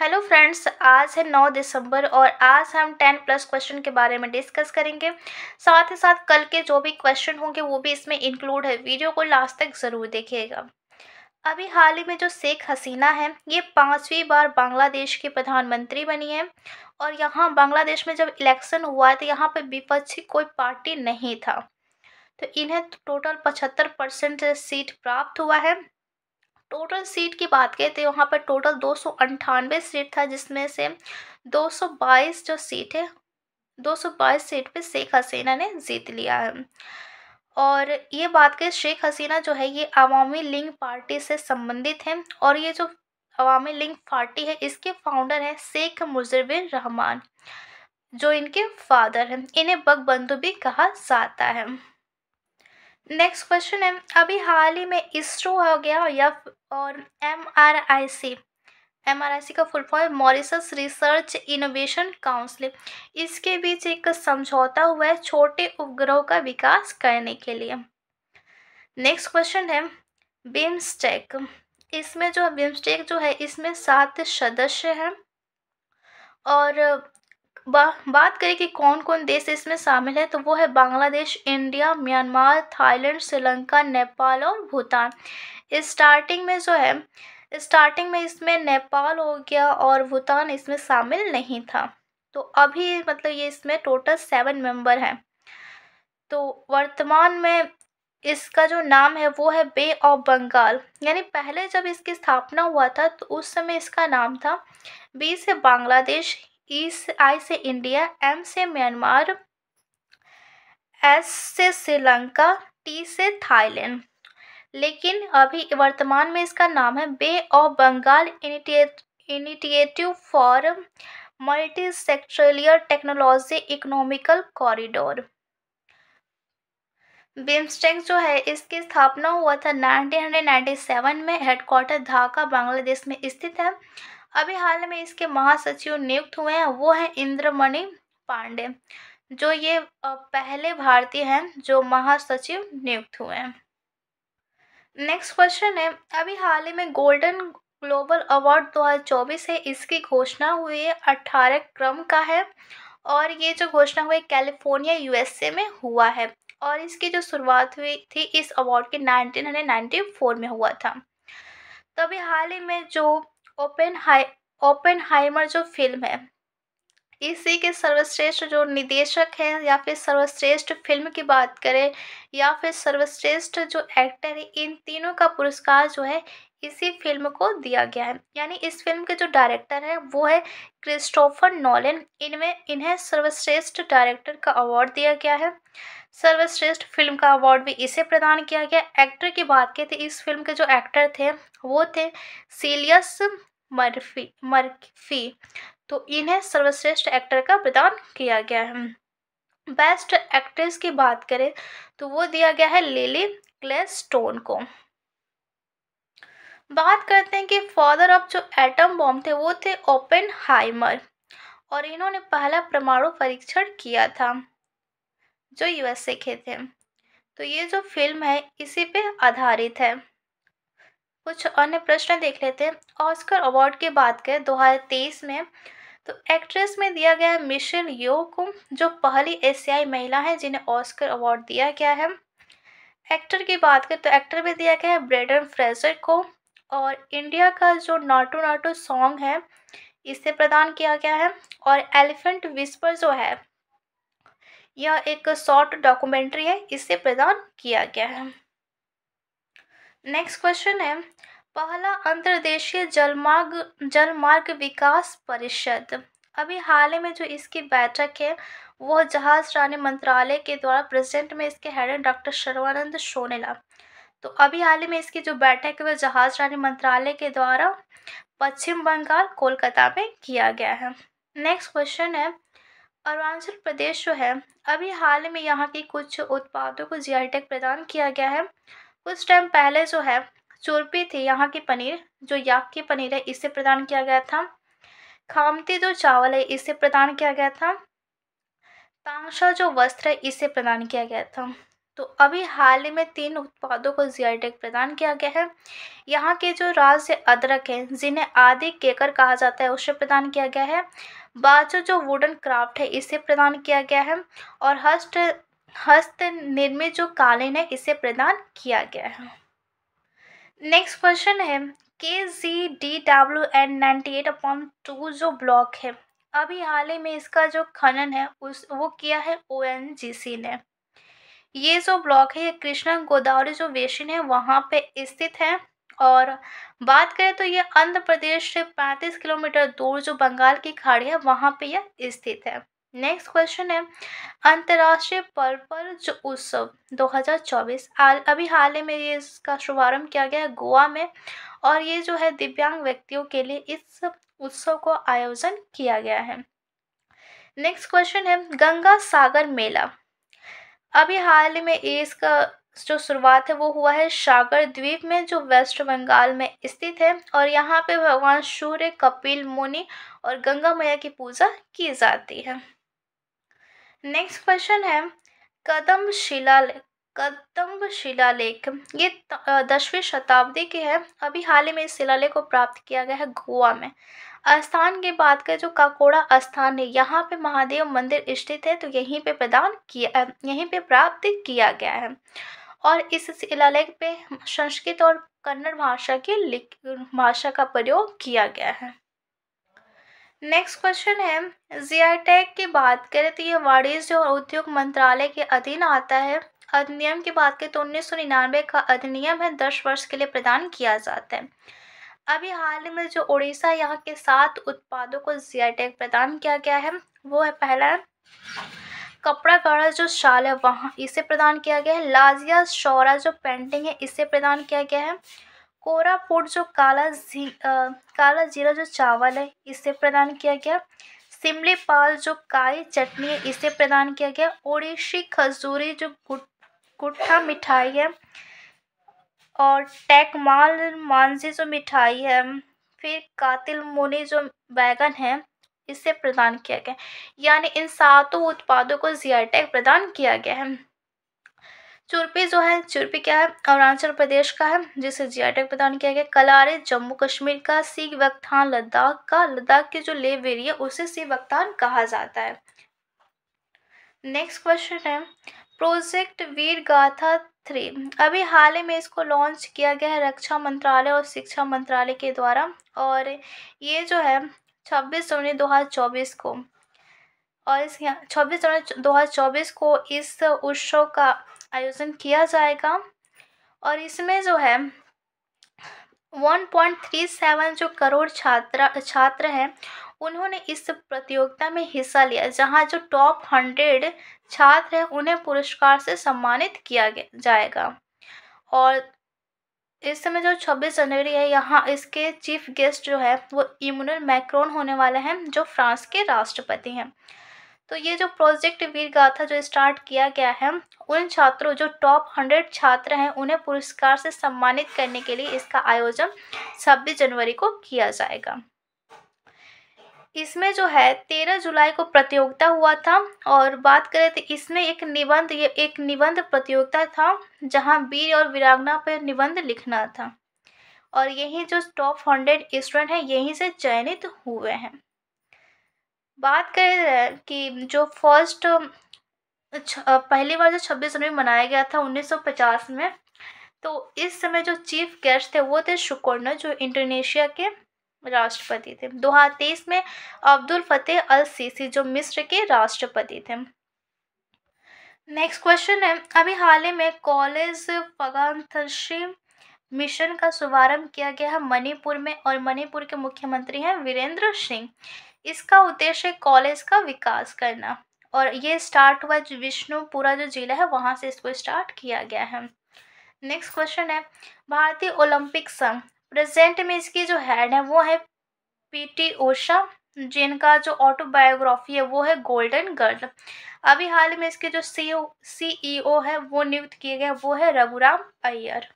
hello friends आज है 9 दिसंबर और आज हम 10 प्लस क्वेश्चन के बारे में डिस्कस करेंगे साथ ही साथ कल के जो भी क्वेश्चन होंगे वो भी इसमें इंक्लूड है वीडियो को लास्ट तक ज़रूर देखिएगा अभी हाल ही में जो शेख हसीना है ये पाँचवीं बार बांग्लादेश की प्रधानमंत्री बनी है और यहाँ बांग्लादेश में जब इलेक्शन हुआ तो यहाँ पर विपक्षी कोई पार्टी नहीं था तो इन्हें टोटल पचहत्तर परसेंट सीट प्राप्त हुआ है टोटल सीट की बात करें तो वहाँ पर टोटल दो सौ अंठानवे सीट था जिसमें से दो सौ बाईस जो सीट है दो सौ बाईस सीट पे शेख हसीना ने जीत लिया है और ये बात करें शेख हसीना जो है ये अवामी लीग पार्टी से संबंधित हैं और ये जो अवामी लीग पार्टी है इसके फाउंडर हैं शेख मुजरबिन रहमान जो इनके फादर हैं इन्हें बग बंधु भी कहा जाता है नेक्स्ट क्वेश्चन है अभी हाल ही में इसरो हो गया या और M R I C M R I C का full form Mauritius research innovation council इसके बीच एक समझौता हुआ है छोटे उपग्रहों का विकास करने के लिए नेक्स्ट क्वेश्चन है बिम्स्टेक इसमें जो बिम्स्टेक जो है इसमें सात सदस्य हैं और बा, बात करें कि कौन कौन देश इसमें शामिल है तो वो है Bangladesh India Myanmar Thailand Sri Lanka Nepal और भूटान स्टार्टिंग में जो है स्टार्टिंग में इसमें नेपाल हो गया और भूटान इसमें शामिल नहीं था तो अभी मतलब ये इसमें टोटल सेवन मेंबर हैं तो वर्तमान में इसका जो नाम है वो है बे ऑफ बंगाल यानी पहले जब इसकी स्थापना हुआ था तो उस समय इसका नाम था बी से बांग्लादेश ई से आई से इंडिया एम से म्यांमार एस से श्रीलंका टी से थाईलैंड लेकिन अभी वर्तमान में इसका नाम है Bay of Bengal initiative for multi sectoral technology economical corridor BIMSTEC जो है इसकी स्थापना हुआ था 1997 में हेडक्वार्टर ढाका बांग्लादेश में स्थित है अभी हाल में इसके महासचिव नियुक्त हुए हैं वो हैं इंद्रमणि पांडे जो ये पहले भारतीय हैं जो महासचिव नियुक्त हुए हैं नेक्स्ट क्वेश्चन है अभी हाल ही में गोल्डन ग्लोबल अवार्ड 2024 है इसकी घोषणा हुई है अट्ठारह क्रम का है और ये जो घोषणा हुई कैलिफोर्निया यूएसए में हुआ है और इसकी जो शुरुआत हुई थी इस अवार्ड के 1994 में हुआ था तभी हाल ही में जो ओपन हाई ओपन हाइमर जो फिल्म है इसी के सर्वश्रेष्ठ जो निदेशक हैं या फिर सर्वश्रेष्ठ फिल्म की बात करें या फिर सर्वश्रेष्ठ जो एक्टर है इन तीनों का पुरस्कार जो है इसी फिल्म को दिया गया है यानी इस फिल्म के जो डायरेक्टर है वो है क्रिस्टोफर नॉलिन इनमें इन्हें सर्वश्रेष्ठ डायरेक्टर का अवार्ड दिया गया है सर्वश्रेष्ठ फिल्म का अवार्ड भी इसे प्रदान किया गया एक्टर की बात करें तो इस फिल्म के जो एक्टर थे वो थे सीलियस मर्फी मर्फी तो इन्हें सर्वश्रेष्ठ एक्टर का प्रदान किया गया है बेस्ट एक्ट्रेस की बात करें तो वो दिया गया है लिली ग्लेस्टोन को बात करते हैं कि फादर ऑफ जो एटम बॉम्ब थे वो थे ओपन हाइमर और इन्होंने पहला परमाणु परीक्षण किया था जो यूएसए के थे तो ये जो फिल्म है इसी पे आधारित है कुछ अन्य प्रश्न देख लेते हैं ऑस्कर अवार्ड की बात करें तेईस में तो एक्ट्रेस में दिया गया है मिशेल यो को जो पहली एशियाई महिला है जिन्हें ऑस्कर अवार्ड दिया गया है एक्टर की बात करें तो एक्टर में दिया गया है ब्रेडन फ्रेजर को और इंडिया का जो नाटो नाटो सॉन्ग है इसे प्रदान किया गया है और एलिफेंट विस्पर जो है यह एक शॉर्ट डॉक्यूमेंट्री है इसे प्रदान किया गया है नेक्स्ट क्वेश्चन है पहला अंतर्देशीय जलमार्ग जलमार्ग विकास परिषद अभी हाल ही में जो इसकी बैठक है वह जहाज रानी मंत्रालय के द्वारा प्रेसिडेंट में इसके हेड हैं डॉक्टर सर्वानंद सोनेला तो अभी हाल ही में इसकी जो बैठक है वह जहाज रानी मंत्रालय के द्वारा पश्चिम बंगाल कोलकाता में किया गया है नेक्स्ट क्वेश्चन है अरुणाचल प्रदेश जो है अभी हाल में यहाँ के कुछ उत्पादों को जी टैग प्रदान किया गया है कुछ टाइम पहले जो है चुरपी थी यहाँ की पनीर जो याक की पनीर है इसे प्रदान किया गया था खामती जो चावल है इसे प्रदान किया गया था तांगशा जो वस्त्र है इसे प्रदान किया गया था तो अभी हाल ही में तीन उत्पादों को जी टैग प्रदान किया गया है यहाँ के जो राज्य अदरक है जिन्हें आदि केकर कहा जाता है उसे प्रदान किया गया है बाजू जो वुडन क्राफ्ट है इसे प्रदान किया गया है और हस्त हस्त निर्मित जो कालीन है इसे प्रदान किया गया है नेक्स्ट क्वेश्चन है K G D W N ninety eight upon two जो ब्लॉक है अभी हाल ही में इसका जो खनन है उस वो किया है ओ एन जी सी ने ये जो ब्लॉक है ये कृष्णा गोदावरी जो बेसिन है वहाँ पे स्थित है और बात करें तो ये आंध्र प्रदेश से 35 किलोमीटर दूर जो बंगाल की खाड़ी है वहाँ पे यह स्थित है नेक्स्ट क्वेश्चन है अंतर्राष्ट्रीय पर्पल जो उत्सव 2024 अभी हाल ही में ये इसका शुभारंभ किया गया है गोवा में और ये जो है दिव्यांग व्यक्तियों के लिए इस उत्सव को आयोजन किया गया है नेक्स्ट क्वेश्चन है गंगा सागर मेला अभी हाल ही में इसका जो शुरुआत है वो हुआ है सागर द्वीप में जो वेस्ट बंगाल में स्थित है और यहाँ पे भगवान सूर्य कपिल मुनि और गंगा मैया की पूजा की जाती है नेक्स्ट क्वेश्चन है कदम शिला कदम्ब शिलालेख ये दसवीं शताब्दी की है अभी हाल ही में इस शिलालेख को प्राप्त किया गया है गोवा में स्थान की बात करें जो तो काकोड़ा स्थान है यहाँ पे महादेव मंदिर स्थित है तो यहीं पे प्रदान किया यहीं पे प्राप्त किया गया है और इस शिलालेख पे संस्कृत और कन्नड़ भाषा की लिख भाषा का प्रयोग किया गया है नेक्स्ट क्वेश्चन है जीआई की बात करें तो ये वाणिज्य और उद्योग मंत्रालय के अधीन आता है अधिनियम की बात करें तो उन्नीस का अधिनियम है दस वर्ष के लिए प्रदान किया जाता है अभी हाल ही में जो उड़ीसा यहाँ के सात उत्पादों को जिया टैग प्रदान किया गया है वो है पहला कपड़ा गढ़ा जो शाल है वहाँ इसे प्रदान किया गया है लाजिया शौरा जो पेंटिंग है इसे प्रदान किया गया है कोरापुट जो काला जी आ, काला जीरा जो चावल है इसे प्रदान किया गया सिमली पाल जो काली चटनी है इसे प्रदान किया गया ओडिशी खजूरी जो गुट गुट्ठा मिठाई है और टैक माल मानसी जो मिठाई है फिर कातिल मोनी जो बैगन है इसे प्रदान किया गया यानी इन सातों उत्पादों को जिया टैग प्रदान किया गया है चुरपी जो है चुरपी क्या है अरुणाचल प्रदेश का है जिसे जिया टैग प्रदान किया गया कलारे जम्मू कश्मीर का सी वक्तान लद्दाख का लद्दाख के जो लेव एरिया उसे सी वक्तान कहा जाता है नेक्स्ट क्वेश्चन है प्रोजेक्ट वीर गाथा थ्री अभी हाल ही में इसको लॉन्च किया गया है रक्षा मंत्रालय और शिक्षा मंत्रालय के द्वारा और ये जो है छब्बीस जनवरी दो हज़ार चौबीस को और इस यहाँ छब्बीस जनवरी दो हज़ार चौबीस को इस उत्सव का आयोजन किया जाएगा और इसमें जो है 1.37 जो करोड़ छात्रा छात्र हैं उन्होंने इस प्रतियोगिता में हिस्सा लिया जहां जो टॉप हंड्रेड छात्र हैं उन्हें पुरस्कार से सम्मानित किया जाएगा और इस समय जो 26 जनवरी है यहाँ इसके चीफ गेस्ट जो है वो इमोनल मैक्रोन होने वाले हैं जो फ्रांस के राष्ट्रपति हैं तो ये जो प्रोजेक्ट वीर गाथा जो स्टार्ट किया गया है उन छात्रों जो टॉप हंड्रेड छात्र हैं उन्हें पुरस्कार से सम्मानित करने के लिए इसका आयोजन छब्बीस जनवरी को किया जाएगा इसमें जो है तेरह जुलाई को प्रतियोगिता हुआ था और बात करें तो इसमें एक निबंध ये एक निबंध प्रतियोगिता था जहां वीर और वीरांगना पर निबंध लिखना था और यही जो टॉप हंड्रेड स्टूडेंट हैं यहीं से चयनित हुए हैं बात करें कि जो फर्स्ट पहली बार जो छब्बीस जनवरी मनाया गया था 1950 में तो इस समय जो चीफ गेस्ट थे वो थे शुकोर्नर जो इंडोनेशिया के राष्ट्रपति थे दो हजार तेईस में अब्दुल फतेह अल सीसी जो मिस्र के राष्ट्रपति थे नेक्स्ट क्वेश्चन है अभी हाल ही में कॉलेज फगान मिशन का शुभारंभ किया गया है मणिपुर में और मणिपुर के मुख्यमंत्री हैं वीरेंद्र सिंह इसका उद्देश्य कॉलेज का विकास करना और ये स्टार्ट हुआ विष्णुपुरा जो जिला है वहाँ से इसको स्टार्ट किया गया है नेक्स्ट क्वेश्चन है भारतीय ओलंपिक संघ प्रेजेंट में इसकी जो हेड है वो है पीटी ओशा जिनका जो ऑटोबायोग्राफी है वो है गोल्डन गर्ल अभी हाल में इसके जो सी सीईओ e e है वो नियुक्त किए गए वो है रघुराम अय्यर